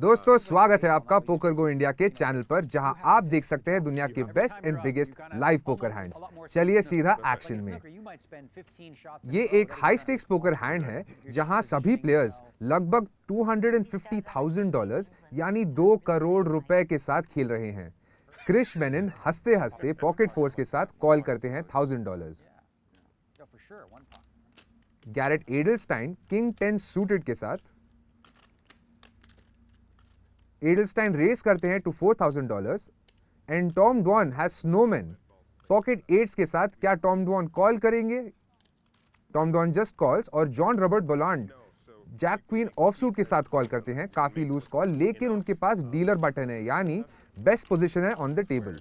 दोस्तों स्वागत है आपका पोकर गो इंडिया के चैनल पर जहां आप देख सकते हैं दुनिया के best and biggest live poker hands चलिए सीधा एक्शन में ये एक हाई स्टेक्स पोकर हैंड है जहां सभी प्लेयर्स लगभग 250,000 डॉलर्स यानी दो करोड़ रुपए के साथ खेल रहे हैं क्रिश मेनन हंसते हंसते पॉकेट फोर्स के साथ कॉल करते हैं thousand dollars Garrett Adelstein king ten suited के साथ Edelstein रेस करते हैं to four thousand dollar and Tom Dwan has snowman pocket eights के साथ क्या टॉम डॉन कॉल करेंगे टॉम डॉन जस्ट कॉल्स और John Robert Boland jack queen of suit के साथ कॉल करते हैं काफ़ी लूज कॉल लेकिन उनके पास डीलर बटन है यानी बेस्ट पोजिशन है on the table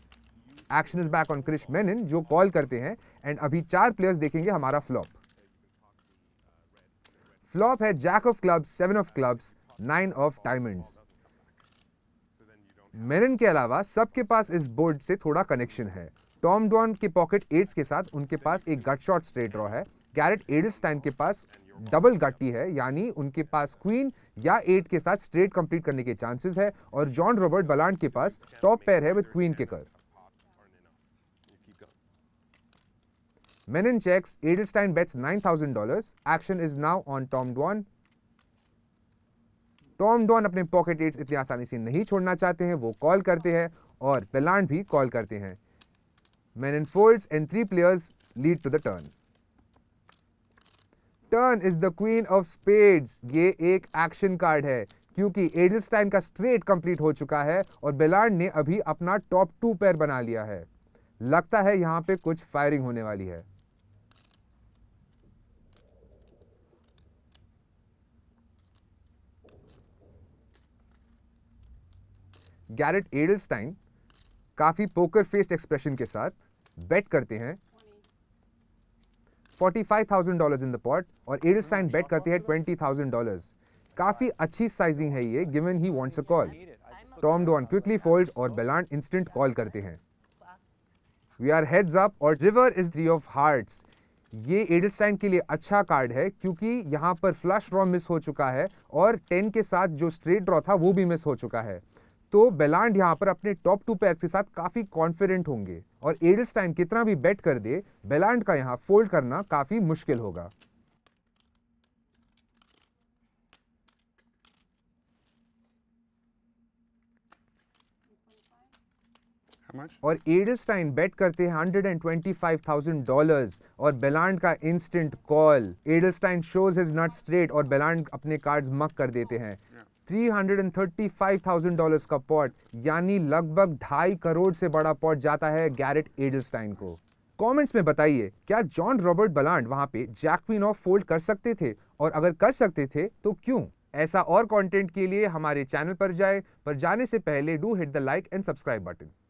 action is back on Krish Menon जो कॉल करते हैं एंड अभी चार प्लेयर्स देखेंगे हमारा फ्लॉप फ्लॉप है jack of clubs seven of clubs nine of diamonds Menon के अलावा सबके पास इस बोर्ड से थोड़ा कनेक्शन है टॉम डॉन के पॉकेट एड्स के साथ उनके पास एक गट शॉट स्ट्रेट रॉ है गैरेट एडलस्टाइन के पास डबल गट्टी है यानी उनके पास क्वीन या एट के साथ स्ट्रेट कंप्लीट करने के चांसेस है और जॉन रॉबर्ट बलांड के पास टॉप पेयर है with queen kicker Adelstein bets nine thousand $9,000. Action is now on Tom Dwan Tom Dwan अपने पॉकेट एड्स इतनी आसानी से नहीं छोड़ना चाहते हैं वो कॉल करते हैं और पेलांड भी कॉल करते हैं man and folds and three players lead to the turn turn is the queen of spades ये एक एक्शन कार्ड है क्योंकि एडलस्टाइन का स्ट्रेट कंप्लीट हो चुका है और बेलार्ड ने अभी अपना टॉप टू पैर बना लिया है लगता है यहां पे कुछ फायरिंग होने वाली है गैरेट एडलस्टाइन काफ़ी पोकर फेस्ड एक्सप्रेशन के साथ बेट करते हैं forty five in the pot और एडलस्टाइन बेट करते हैं ट्वेंटी थाउजेंड डॉलर काफ़ी अच्छी साइजिंग है ये given he wants a call Tom Dwan quickly fold और बेलान इंस्टेंट कॉल करते हैं वी आर हेड्स अप और river is three of hearts ये एडलस्टाइन के लिए अच्छा कार्ड है क्योंकि यहाँ पर फ्लश ड्रॉ मिस हो चुका है और टेन के साथ जो स्ट्रेट ड्रॉ था वो भी मिस हो चुका है तो बेलांड यहाँ पर अपने टॉप टू पैर के साथ काफ़ी कॉन्फिडेंट होंगे और एडलस्टाइन कितना भी बैट कर दे बेलांड का यहाँ फोल्ड करना काफ़ी मुश्किल होगा और एडलस्टाइन बेट करते हैं 125,000 डॉलर्स और बेलांड का instant call Adelstein shows his nut straight और बेलांड अपने कार्ड्स मक कर देते हैं $335,000 का पॉट यानी लगभग ढाई करोड़ से बड़ा पॉट जाता है गैरेट एडलस्टाइन को कमेंट्स में बताइए क्या जॉन रॉबर्ट बलांड वहां पे जैकविन ऑफ फोल्ड कर सकते थे और अगर कर सकते थे तो क्यों ऐसा और कंटेंट के लिए हमारे चैनल पर जाए पर जाने से पहले do hit the like and subscribe button